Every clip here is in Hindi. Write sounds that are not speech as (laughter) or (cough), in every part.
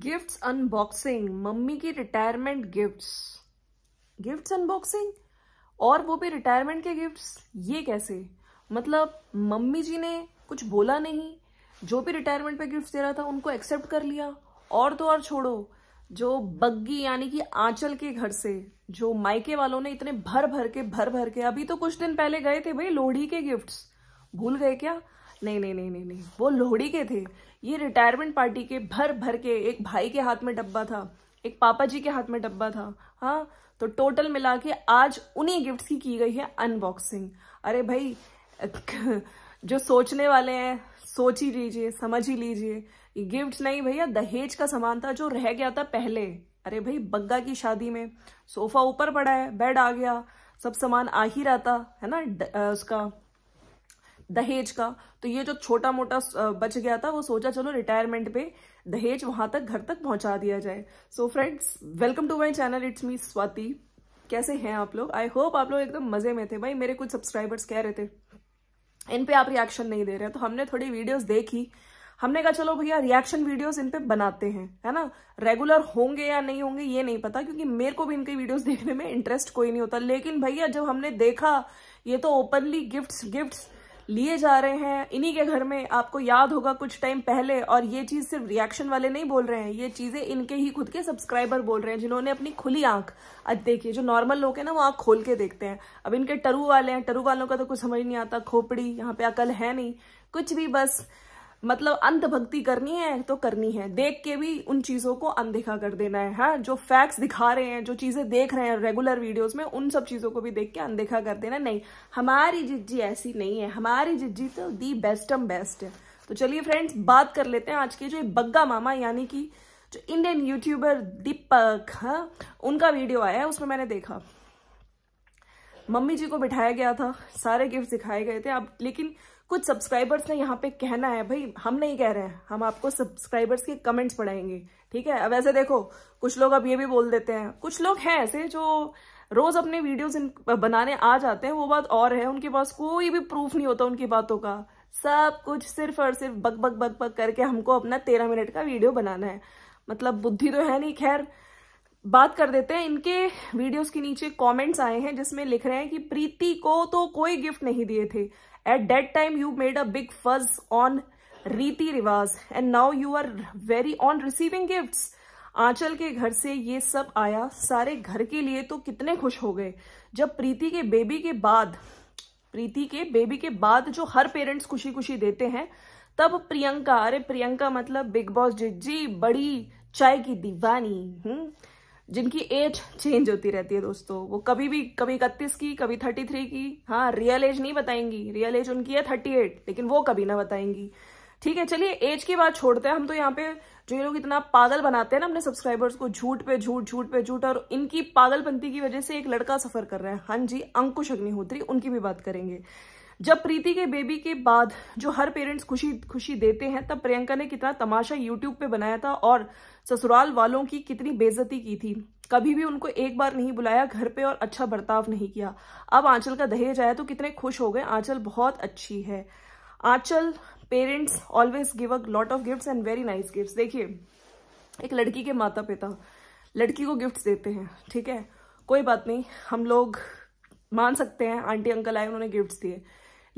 गिफ्ट्स अनबॉक्सिंग मम्मी की रिटायरमेंट गिफ्ट्स गिफ्ट्स अनबॉक्सिंग और वो भी रिटायरमेंट के गिफ्ट्स ये कैसे मतलब मम्मी जी ने कुछ बोला नहीं जो भी रिटायरमेंट पे गिफ्ट्स दे रहा था उनको एक्सेप्ट कर लिया और तो और छोड़ो जो बग्गी यानी कि आंचल के घर से जो मायके वालों ने इतने भर भर के भर भर के अभी तो कुछ दिन पहले गए थे भाई लोहड़ी के गिफ्ट्स भूल गए क्या नहीं नहीं नहीं नहीं नहीं वो लोहड़ी के थे ये रिटायरमेंट पार्टी के भर भर के एक भाई के हाथ में डब्बा था एक पापा जी के हाथ में डब्बा था हाँ तो टोटल मिला के आज उन्हीं गिफ्ट्स की की गई है अनबॉक्सिंग अरे भाई जो सोचने वाले हैं सोच ही लीजिए समझ ही लीजिए गिफ्ट नहीं भैया दहेज का सामान था जो रह गया था पहले अरे भाई बग्गा की शादी में सोफा ऊपर पड़ा है बेड आ गया सब सामान आ ही रहा था है ना आ, उसका दहेज का तो ये जो छोटा मोटा बच गया था वो सोचा चलो रिटायरमेंट पे दहेज वहां तक घर तक पहुंचा दिया जाए so friends welcome to my channel it's me Swati कैसे हैं आप लोग आई होप आप लोग एकदम मजे में थे भाई मेरे कुछ सब्सक्राइबर्स कह रहे थे इन पे आप रिएक्शन नहीं दे रहे तो हमने थोड़ी वीडियोस देखी हमने कहा चलो भैया रिएक्शन वीडियोस इन पे बनाते हैं है ना रेगुलर होंगे या नहीं होंगे ये नहीं पता क्योंकि मेरे को भी इनके वीडियोस (laughs) देखने में इंटरेस्ट कोई नहीं होता लेकिन भैया जब हमने देखा ये तो ओपनली गिफ्ट गिफ्ट्स लिए जा रहे हैं इन्हीं के घर में आपको याद होगा कुछ टाइम पहले और ये चीज सिर्फ रिएक्शन वाले नहीं बोल रहे हैं ये चीजें इनके ही खुद के सब्सक्राइबर बोल रहे हैं जिन्होंने अपनी खुली आंख आज देखिए जो नॉर्मल लोग हैं ना वो आंख खोल के देखते हैं अब इनके टरू वाले हैं टरू वालों का तो कुछ समझ नहीं आता खोपड़ी यहाँ पे अकल है नहीं कुछ भी बस मतलब अंत भक्ति करनी है तो करनी है देख के भी उन चीजों को अनदेखा कर देना है हाँ जो फैक्ट्स दिखा रहे हैं जो चीजें देख रहे हैं रेगुलर वीडियोस में उन सब चीजों को भी देख के अनदेखा कर देना नहीं हमारी जिज्जी ऐसी नहीं है हमारी जिज्जी तो दी बेस्टम बेस्ट है तो चलिए फ्रेंड्स बात कर लेते हैं आज के जो बग्गा मामा यानी कि जो इंडियन यूट्यूबर दीपक हाँ उनका वीडियो आया है उसमें मैंने देखा मम्मी जी को बिठाया गया था सारे गिफ्ट दिखाए गए थे अब लेकिन कुछ सब्सक्राइबर्स ने यहाँ पे कहना है भाई हम नहीं कह रहे हैं हम आपको सब्सक्राइबर्स के कमेंट्स पढ़ाएंगे ठीक है अब ऐसे देखो कुछ लोग अब ये भी बोल देते हैं कुछ लोग हैं ऐसे जो रोज अपने वीडियोस बनाने आ जाते हैं वो बात और है उनके पास कोई भी प्रूफ नहीं होता उनकी बातों का सब कुछ सिर्फ और सिर्फ बक बक बक बक करके हमको अपना तेरह मिनट का वीडियो बनाना है मतलब बुद्धि तो है नहीं खैर बात कर देते हैं इनके वीडियोस के नीचे कमेंट्स आए हैं जिसमें लिख रहे हैं कि प्रीति को तो कोई गिफ्ट नहीं दिए थे at that time you made a big fuss on रीति रिवाज and now you are very on receiving gift Anchal के घर से ये सब आया सारे घर के लिए तो कितने खुश हो गए जब प्रीति के बेबी के बाद प्रीति के बेबी के बाद जो हर पेरेंट्स खुशी खुशी देते हैं तब प्रियंका अरे प्रियंका मतलब बिग बॉस जी बड़ी चाय की दीवानी हम्म जिनकी एज चेंज होती रहती है दोस्तों वो कभी भी कभी इकतीस की कभी थर्टी थ्री की हाँ रियल एज नहीं बताएंगी रियल एज उनकी है थर्टी एट लेकिन वो कभी ना बताएंगी ठीक है चलिए एज की बात छोड़ते हैं हम तो यहाँ पे जो ये लोग इतना पागल बनाते हैं ना अपने सब्सक्राइबर्स को झूठ पे झूठ झूठ पे झूठ और इनकी पागलपंती की वजह से एक लड़का सफर कर रहा है हाँ जी अंकुश अग्निहोत्री उनकी भी बात करेंगे जब प्रीति के बेबी के बाद जो हर पेरेंट्स खुशी खुशी देते हैं तब प्रियंका ने कितना तमाशा यूट्यूब पे बनाया था और ससुराल वालों की कितनी बेजती की थी कभी भी उनको एक बार नहीं बुलाया घर पे और अच्छा बर्ताव नहीं किया अब आंचल का दहेज आया तो कितने खुश हो गए आंचल बहुत अच्छी है Anchal parents always give a lot of gift and very nice gift देखिए एक लड़की के माता पिता लड़की को गिफ्ट देते हैं ठीक है कोई बात नहीं हम लोग मान सकते हैं आंटी अंकल आए उन्होंने गिफ्ट्स दिए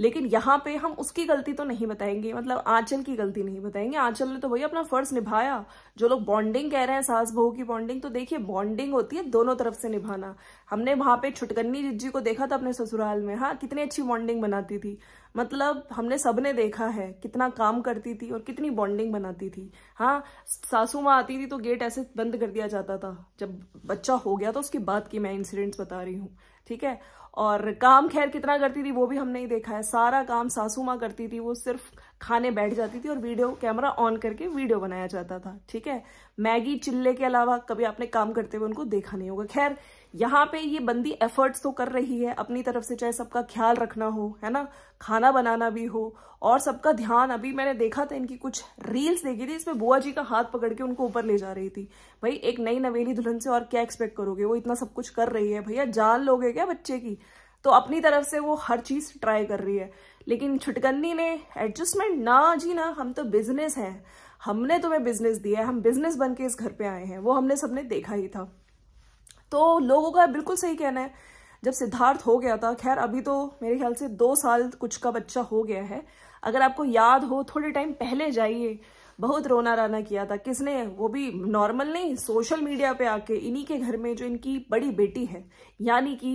लेकिन यहाँ पे हम उसकी गलती तो नहीं बताएंगे मतलब आंचल की गलती नहीं बताएंगे आंचल ने तो भैया अपना फर्ज निभाया जो लोग बॉन्डिंग कह रहे हैं सास बहू की बॉन्डिंग तो देखिए बॉन्डिंग होती है दोनों तरफ से निभाना हमने वहां पे छुटकन्नी जिज्जी को देखा था अपने ससुराल में हाँ कितनी अच्छी बॉन्डिंग बनाती थी मतलब हमने सबने देखा है कितना काम करती थी और कितनी बॉन्डिंग बनाती थी हाँ सासू माँ आती थी तो गेट ऐसे बंद कर दिया जाता था जब बच्चा हो गया तो उसके बाद की मैं इंसिडेंट्स बता रही हूँ ठीक है और काम खैर कितना करती थी वो भी हमने ही देखा है सारा काम सासू माँ करती थी वो सिर्फ खाने बैठ जाती थी और वीडियो कैमरा ऑन करके वीडियो बनाया जाता था ठीक है मैगी चिल्ले के अलावा कभी आपने काम करते हुए उनको देखा नहीं होगा खैर यहाँ पे ये बंदी एफर्ट्स तो कर रही है अपनी तरफ से चाहे सबका ख्याल रखना हो है ना खाना बनाना भी हो और सबका ध्यान अभी मैंने देखा था इनकी कुछ रील्स देखी थी इसमें बुआ जी का हाथ पकड़ के उनको ऊपर ले जा रही थी भाई एक नई नवेली दुल्हन से और क्या एक्सपेक्ट करोगे वो इतना सब कुछ कर रही है भैया जान लोगे क्या बच्चे की तो अपनी तरफ से वो हर चीज ट्राई कर रही है लेकिन छुटकन्नी ने एडजस्टमेंट ना जी ना हम तो बिजनेस हैं हमने तुम्हें बिजनेस दिया है हम बिजनेस बन के इस घर पे आए हैं वो हमने सबने देखा ही था तो लोगों का बिल्कुल सही कहना है जब सिद्धार्थ हो गया था खैर अभी तो मेरे ख्याल से दो साल कुछ का बच्चा हो गया है अगर आपको याद हो थोड़े टाइम पहले जाइए बहुत रोना राना किया था किसने वो भी नॉर्मल नहीं सोशल मीडिया पे आके इन्हीं के घर में जो इनकी बड़ी बेटी है यानी कि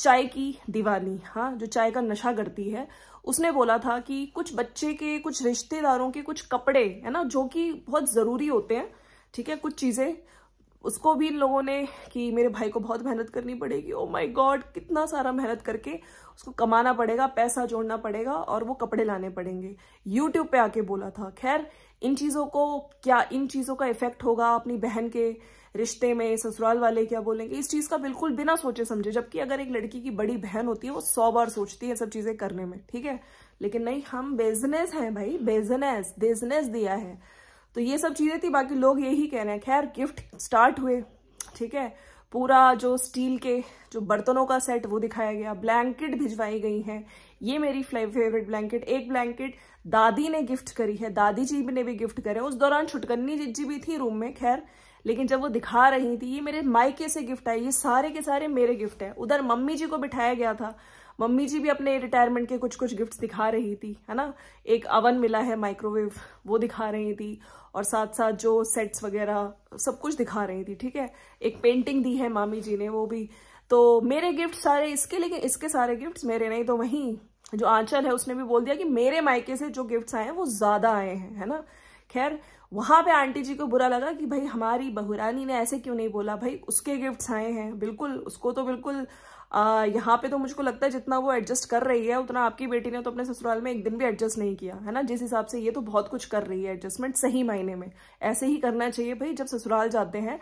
चाय की दीवानी हाँ जो चाय का नशा करती है उसने बोला था कि कुछ बच्चे के कुछ रिश्तेदारों के कुछ कपड़े है ना जो कि बहुत ज़रूरी होते हैं ठीक है कुछ चीज़ें उसको भी इन लोगों ने कि मेरे भाई को बहुत मेहनत करनी पड़ेगी ओ माय गॉड कितना सारा मेहनत करके उसको कमाना पड़ेगा पैसा जोड़ना पड़ेगा और वो कपड़े लाने पड़ेंगे यूट्यूब पे आके बोला था खैर इन चीज़ों को क्या इन चीज़ों का इफेक्ट होगा अपनी बहन के रिश्ते में ससुराल वाले क्या बोलेंगे इस चीज़ का बिल्कुल बिना सोचे समझे जबकि अगर एक लड़की की बड़ी बहन होती है वो सौ बार सोचती है सब चीज़ें करने में ठीक है लेकिन नहीं हम बिजनेस हैं भाई बिजनेस बिजनेस दिया है तो ये सब चीज़ें थी बाकी लोग यही कह रहे हैं खैर गिफ्ट स्टार्ट हुए ठीक है पूरा जो स्टील के जो बर्तनों का सेट वो दिखाया गया ब्लैंकेट भिजवाई गई हैं ये मेरी फेवरेट ब्लैंकेट एक ब्लैंकेट दादी ने गिफ्ट करी है दादी जी ने भी गिफ्ट करे उस दौरान छुटकन्नी जी भी थी रूम में खैर लेकिन जब वो दिखा रही थी ये मेरे मायके से गिफ्ट है ये सारे के सारे मेरे गिफ्ट है उधर मम्मी जी को बिठाया गया था मम्मी जी भी अपने रिटायरमेंट के कुछ कुछ गिफ्ट्स दिखा रही थी है ना एक अवन मिला है माइक्रोवेव वो दिखा रही थी और साथ साथ जो सेट्स वगैरह सब कुछ दिखा रही थी ठीक है एक पेंटिंग दी है मामी जी ने वो भी तो मेरे गिफ्ट सारे इसके लेकिन इसके सारे गिफ्ट्स मेरे नहीं तो वहीं जो आंचल है उसने भी बोल दिया कि मेरे मायके से जो गिफ्ट्स आए हैं वो ज़्यादा आए हैं है ना खैर वहां पे आंटी जी को बुरा लगा कि भाई हमारी बहुरानी ने ऐसे क्यों नहीं बोला भाई उसके गिफ्ट्स आए हैं बिल्कुल उसको तो बिल्कुल यहाँ पे तो मुझको लगता है जितना वो एडजस्ट कर रही है उतना आपकी बेटी ने तो अपने ससुराल में एक दिन भी एडजस्ट नहीं किया है ना जिस हिसाब से ये तो बहुत कुछ कर रही है एडजस्टमेंट सही मायने में ऐसे ही करना चाहिए भाई जब ससुराल जाते हैं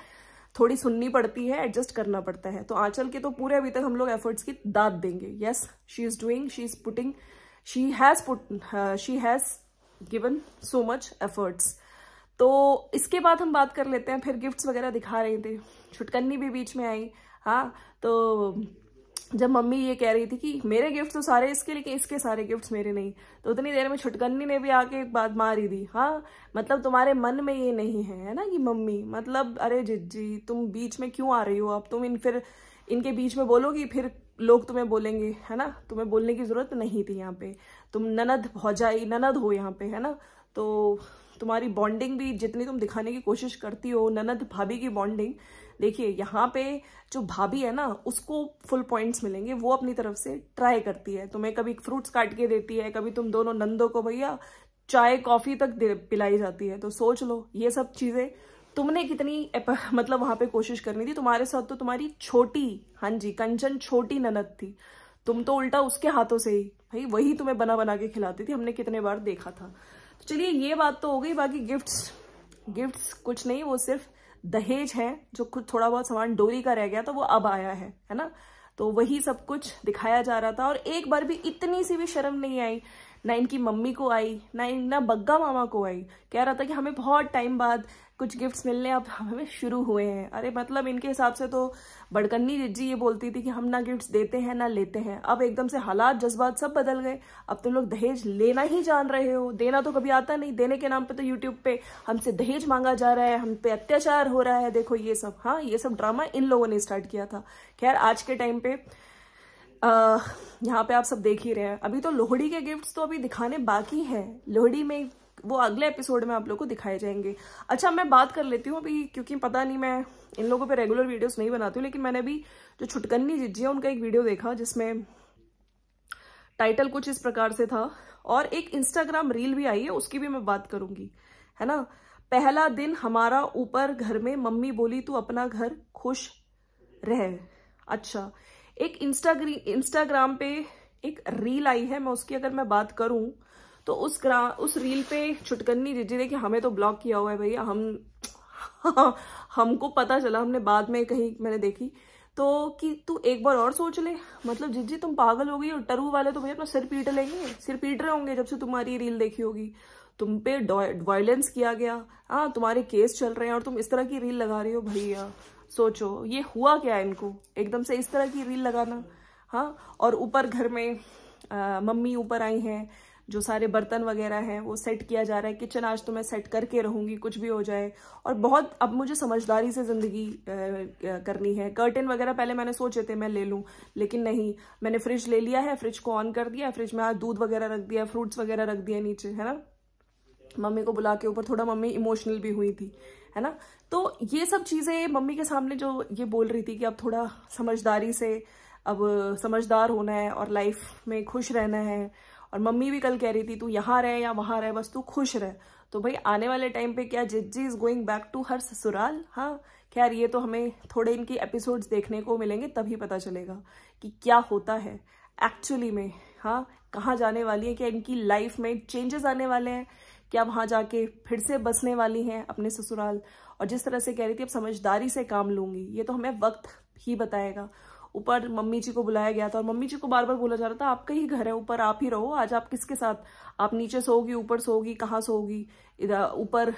थोड़ी सुननी पड़ती है एडजस्ट करना पड़ता है तो आंचल के तो पूरे अभी तक हम लोग एफर्ट्स की दाद देंगे yes she is doing she is putting she has put she has given so much efforts तो इसके बाद हम बात कर लेते हैं फिर गिफ्ट्स वगैरह दिखा रहे थे छुटकन्नी भी बीच में आई हाँ तो जब मम्मी ये कह रही थी कि मेरे गिफ्ट तो सारे इसके लेकिन इसके सारे गिफ्ट मेरे नहीं तो उतनी देर में छुटकन्नी ने भी आके एक बात मारी दी हाँ मतलब तुम्हारे मन में ये नहीं है है ना कि मम्मी मतलब अरे जिज्जी तुम बीच में क्यों आ रही हो अब तुम इन फिर इनके बीच में बोलोगी फिर लोग तुम्हें बोलेंगे है ना तुम्हें बोलने की ज़रूरत नहीं थी यहाँ पे तुम ननद हो जाए ननद हो यहाँ पे है ना तो तुम्हारी बॉन्डिंग भी जितनी तुम दिखाने की कोशिश करती हो ननद भाभी की बॉन्डिंग देखिए यहाँ पे जो भाभी है ना उसको फुल पॉइंट्स मिलेंगे वो अपनी तरफ से ट्राई करती है तुम्हें कभी फ्रूट्स काट के देती है कभी तुम दोनों नंदों को भैया चाय कॉफी तक पिलाई जाती है तो सोच लो ये सब चीजें तुमने कितनी मतलब वहां पे कोशिश करनी थी तुम्हारे साथ तो तुम्हारी छोटी हाँ जी कंचन छोटी ननद थी तुम तो उल्टा उसके हाथों से ही भाई वही तुम्हें बना बना के खिलाती थी हमने कितने बार देखा था तो चलिए ये बात तो हो गई बाकी गिफ्ट्स गिफ्ट्स कुछ नहीं वो सिर्फ दहेज है जो कुछ थोड़ा बहुत सामान डोरी का रह गया तो वो अब आया है है ना तो वही सब कुछ दिखाया जा रहा था और एक बार भी इतनी सी भी शर्म नहीं आई ना इनकी मम्मी को आई ना इन ना बग्गा मामा को आई कह रहा था कि हमें बहुत टाइम बाद कुछ गिफ्ट्स मिलने अब हमें शुरू हुए हैं अरे मतलब इनके हिसाब से तो बड़कन्नी रिज्जी ये बोलती थी कि हम ना गिफ्ट्स देते हैं ना लेते हैं अब एकदम से हालात जज्बात सब बदल गए अब तुम लोग दहेज लेना ही जान रहे हो देना तो कभी आता नहीं देने के नाम पे तो यूट्यूब पे हमसे दहेज मांगा जा रहा है हम पे अत्याचार हो रहा है देखो ये सब हाँ ये सब ड्रामा इन लोगों ने स्टार्ट किया था खैर आज के टाइम पे यहाँ पे आप सब देख ही रहे हैं अभी तो लोहड़ी के गिफ्ट्स तो अभी दिखाने बाकी है लोहड़ी में वो अगले एपिसोड में आप लोग को दिखाए जाएंगे अच्छा मैं बात कर लेती हूँ अभी क्योंकि पता नहीं मैं इन लोगों पे रेगुलर वीडियोस नहीं बनाती हूँ लेकिन मैंने अभी जो छुटकन्नी जिज्जी है उनका एक वीडियो देखा जिसमें टाइटल कुछ इस प्रकार से था और एक इंस्टाग्राम रील भी आई है उसकी भी मैं बात करूंगी है ना पहला दिन हमारा ऊपर घर में मम्मी बोली तू अपना घर खुश रह अच्छा एक इंस्टाग्री इंस्टाग्राम पे एक रील आई है मैं उसकी अगर मैं बात करूं तो उस ग्रा उस रील पे छुटकनी जीजी ने कि हमें तो ब्लॉक किया हुआ है भैया हम (laughs) हमको पता चला हमने बाद में कहीं मैंने देखी तो कि तू एक बार और सोच ले मतलब जिज्जी तुम पागल हो गई और टरू वाले तो भैया अपना सिर पीट लेंगे सिर पीट रहे होंगे जब से तुम्हारी रील देखी होगी तुम पे वायलेंस किया गया हाँ तुम्हारे केस चल रहे हैं और तुम इस तरह की रील लगा रही हो भैया सोचो ये हुआ क्या इनको एकदम से इस तरह की रील लगाना हाँ और ऊपर घर में आ, मम्मी ऊपर आई हैं जो सारे बर्तन वगैरह हैं वो सेट किया जा रहा है किचन आज तो मैं सेट करके रहूँगी कुछ भी हो जाए और बहुत अब मुझे समझदारी से ज़िंदगी करनी है कर्टन वगैरह पहले मैंने सोचे थे मैं ले लूँ लेकिन नहीं मैंने फ्रिज ले लिया है फ्रिज को ऑन कर दिया फ्रिज में आज दूध वगैरह रख दिया फ्रूट्स वगैरह रख दिया नीचे है ना मम्मी को बुला के ऊपर थोड़ा मम्मी इमोशनल भी हुई थी है ना तो ये सब चीज़ें मम्मी के सामने जो ये बोल रही थी कि अब थोड़ा समझदारी से अब समझदार होना है और लाइफ में खुश रहना है और मम्मी भी कल कह रही थी तू यहाँ रहे या वहां रहे बस तू खुश रहे तो भाई आने वाले टाइम पे क्या जिज्जी is going back to her ससुराल हाँ खैर ये तो हमें थोड़े इनके एपिसोड्स देखने को मिलेंगे तभी पता चलेगा कि क्या होता है एक्चुअली में हाँ कहाँ जाने वाली है क्या इनकी लाइफ में चेंजेस आने वाले हैं क्या वहां जाके फिर से बसने वाली हैं अपने ससुराल और जिस तरह से कह रही थी अब समझदारी से काम लूंगी ये तो हमें वक्त ही बताएगा ऊपर मम्मी जी को बुलाया गया था और मम्मी जी को बार बार बोला जा रहा था आपका ही घर है ऊपर आप ही रहो आज आप किसके साथ आप नीचे सोगी ऊपर सोगी कहाँ सोगी इधर ऊपर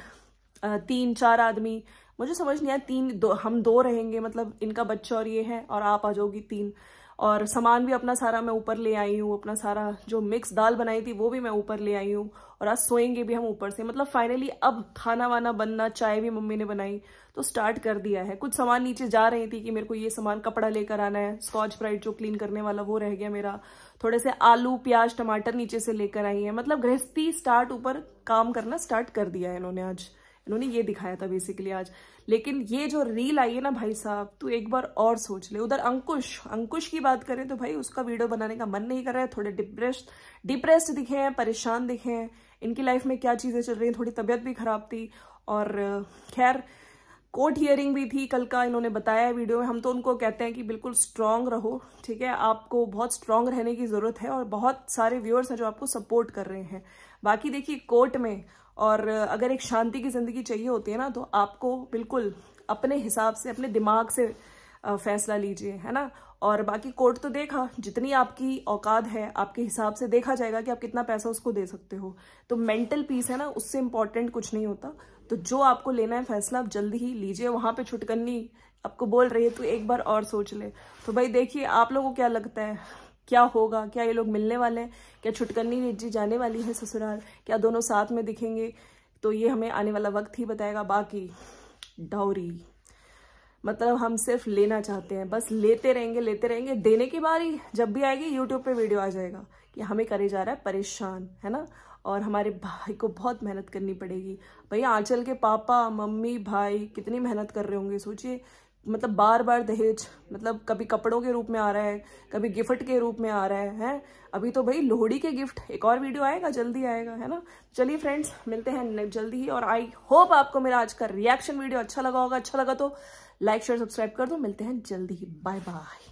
तीन चार आदमी मुझे समझ नहीं आया तीन दो हम दो रहेंगे मतलब इनका बच्चा और ये है और आप आ जाओगी तीन और सामान भी अपना सारा मैं ऊपर ले आई हूँ अपना सारा जो मिक्स दाल बनाई थी वो भी मैं ऊपर ले आई हूँ और आज सोएंगे भी हम ऊपर से मतलब फाइनली अब खाना वाना बनना चाय भी मम्मी ने बनाई तो स्टार्ट कर दिया है कुछ सामान नीचे जा रही थी कि मेरे को ये सामान कपड़ा लेकर आना है स्कॉच ब्राइट जो क्लीन करने वाला वो रह गया मेरा थोड़े से आलू प्याज टमाटर नीचे से लेकर आई है मतलब गृहस्थी स्टार्ट ऊपर काम करना स्टार्ट कर दिया है इन्होंने आज इन्होंने ये दिखाया था बेसिकली आज लेकिन ये जो रील आई है ना भाई साहब तू एक बार और सोच ले उधर अंकुश अंकुश की बात करें तो भाई उसका वीडियो बनाने का मन नहीं कर रहा है थोड़े डिप्रेस डिप्रेस्ड दिखे हैं परेशान दिखे हैं इनकी लाइफ में क्या चीज़ें चल रही हैं थोड़ी तबियत भी खराब थी और खैर कोर्ट हियरिंग भी थी कल का इन्होंने बताया है वीडियो में हम तो उनको कहते हैं कि बिल्कुल स्ट्रांग रहो ठीक है आपको बहुत स्ट्रांग रहने की ज़रूरत है और बहुत सारे व्यूअर्स हैं जो आपको सपोर्ट कर रहे हैं बाकी देखिए कोर्ट में और अगर एक शांति की ज़िंदगी चाहिए होती है ना तो आपको बिल्कुल अपने हिसाब से अपने दिमाग से फैसला लीजिए है ना और बाकी कोर्ट तो देखा जितनी आपकी औकात है आपके हिसाब से देखा जाएगा कि आप कितना पैसा उसको दे सकते हो तो मेंटल पीस है ना उससे इम्पॉर्टेंट कुछ नहीं होता तो जो आपको लेना है फैसला आप जल्दी ही लीजिए वहाँ पे छुटकनी आपको बोल रही है तो एक बार और सोच ले तो भाई देखिए आप लोगों को क्या लगता है क्या होगा क्या ये लोग मिलने वाले हैं क्या छुटकनी जी जाने वाली है ससुराल क्या दोनों साथ में दिखेंगे तो ये हमें आने वाला वक्त ही बताएगा बाकी डाउरी मतलब हम सिर्फ लेना चाहते हैं बस लेते रहेंगे लेते रहेंगे देने की बारी जब भी आएगी यूट्यूब पे वीडियो आ जाएगा कि हमें करे जा रहा है परेशान है ना और हमारे भाई को बहुत मेहनत करनी पड़ेगी भैया आंचल के पापा मम्मी भाई कितनी मेहनत कर रहे होंगे सोचिए मतलब बार बार दहेज मतलब कभी कपड़ों के रूप में आ रहा है कभी गिफ्ट के रूप में आ रहा है हैं अभी तो भाई लोहड़ी के गिफ्ट एक और वीडियो आएगा जल्दी आएगा है ना चलिए फ्रेंड्स मिलते हैं जल्दी ही और आई होप आपको मेरा आज का रिएक्शन वीडियो अच्छा लगा होगा अच्छा लगा तो लाइक शेयर सब्सक्राइब कर दो मिलते हैं जल्दी ही बाय बाय